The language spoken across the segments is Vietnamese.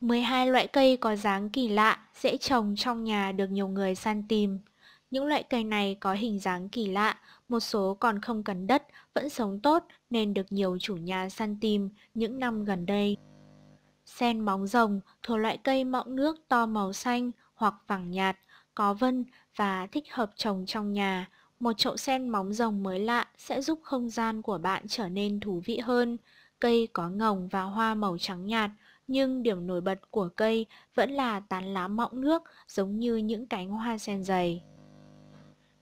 12 loại cây có dáng kỳ lạ, dễ trồng trong nhà được nhiều người săn tìm. Những loại cây này có hình dáng kỳ lạ, một số còn không cần đất, vẫn sống tốt nên được nhiều chủ nhà săn tìm những năm gần đây. Sen móng rồng thuộc loại cây mọng nước to màu xanh hoặc vàng nhạt, có vân và thích hợp trồng trong nhà. Một chậu sen móng rồng mới lạ sẽ giúp không gian của bạn trở nên thú vị hơn. Cây có ngồng và hoa màu trắng nhạt, nhưng điểm nổi bật của cây vẫn là tán lá mọng nước giống như những cánh hoa sen dày.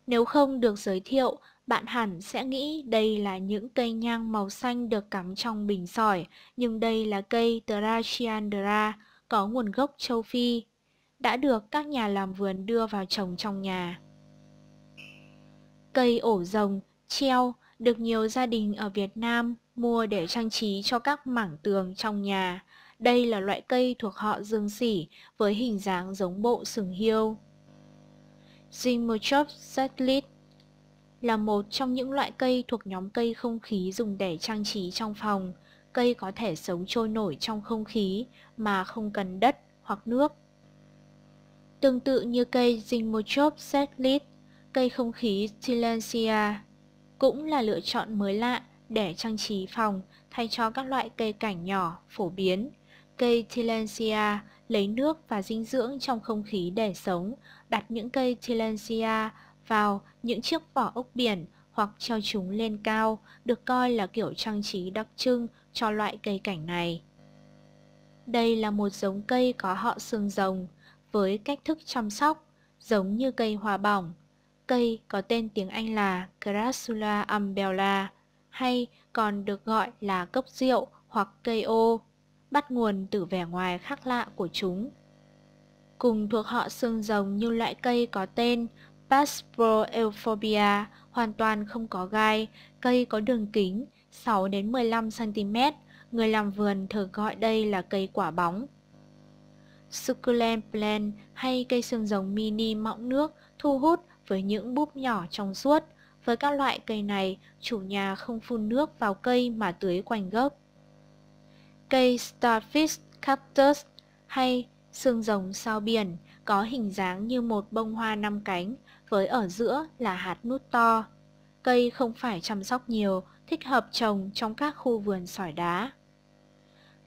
Nếu không được giới thiệu, bạn hẳn sẽ nghĩ đây là những cây nhang màu xanh được cắm trong bình sỏi, nhưng đây là cây Drachiandra có nguồn gốc châu Phi, đã được các nhà làm vườn đưa vào trồng trong nhà. Cây ổ rồng, treo được nhiều gia đình ở Việt Nam mua để trang trí cho các mảng tường trong nhà. Đây là loại cây thuộc họ dương sỉ với hình dáng giống bộ sừng hiêu. Zimochop satlit là một trong những loại cây thuộc nhóm cây không khí dùng để trang trí trong phòng. Cây có thể sống trôi nổi trong không khí mà không cần đất hoặc nước. Tương tự như cây Zimochop satlit, cây không khí Silencia cũng là lựa chọn mới lạ để trang trí phòng thay cho các loại cây cảnh nhỏ phổ biến Cây Tillandsia lấy nước và dinh dưỡng trong không khí để sống, đặt những cây Tillandsia vào những chiếc vỏ ốc biển hoặc treo chúng lên cao, được coi là kiểu trang trí đặc trưng cho loại cây cảnh này. Đây là một giống cây có họ xương rồng, với cách thức chăm sóc, giống như cây hoa bỏng. Cây có tên tiếng Anh là Crassula umbella, hay còn được gọi là cốc rượu hoặc cây ô bắt nguồn từ vẻ ngoài khác lạ của chúng. Cùng thuộc họ xương rồng như loại cây có tên Pasporoeuphorbia hoàn toàn không có gai, cây có đường kính 6 đến 15 cm, người làm vườn thường gọi đây là cây quả bóng. Succulent plant hay cây xương rồng mini mọng nước thu hút với những búp nhỏ trong suốt. Với các loại cây này, chủ nhà không phun nước vào cây mà tưới quanh gốc. Cây starfish cactus hay xương rồng sao biển có hình dáng như một bông hoa năm cánh với ở giữa là hạt nút to. Cây không phải chăm sóc nhiều, thích hợp trồng trong các khu vườn sỏi đá.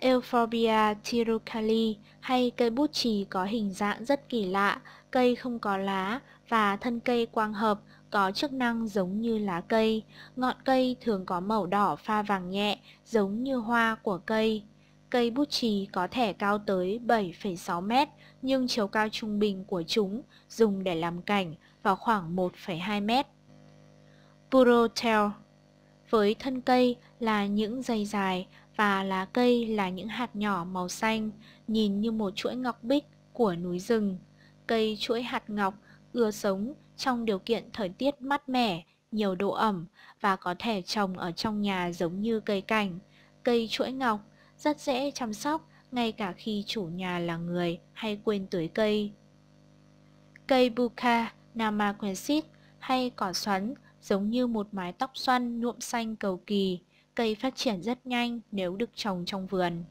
Euphorbia tirocali hay cây bút chì có hình dạng rất kỳ lạ, cây không có lá và thân cây quang hợp có chức năng giống như lá cây. Ngọn cây thường có màu đỏ pha vàng nhẹ, giống như hoa của cây. Cây bút chì có thể cao tới 7,6 mét, nhưng chiều cao trung bình của chúng dùng để làm cảnh vào khoảng 1,2 mét. Purotel Với thân cây là những dây dài và lá cây là những hạt nhỏ màu xanh, nhìn như một chuỗi ngọc bích của núi rừng. Cây chuỗi hạt ngọc ưa sống trong điều kiện thời tiết mát mẻ, nhiều độ ẩm và có thể trồng ở trong nhà giống như cây cảnh. Cây chuỗi ngọc rất dễ chăm sóc ngay cả khi chủ nhà là người hay quên tưới cây. Cây Buka namaquensis hay cỏ xoắn giống như một mái tóc xoăn nhuộm xanh cầu kỳ Cây phát triển rất nhanh nếu được trồng trong vườn.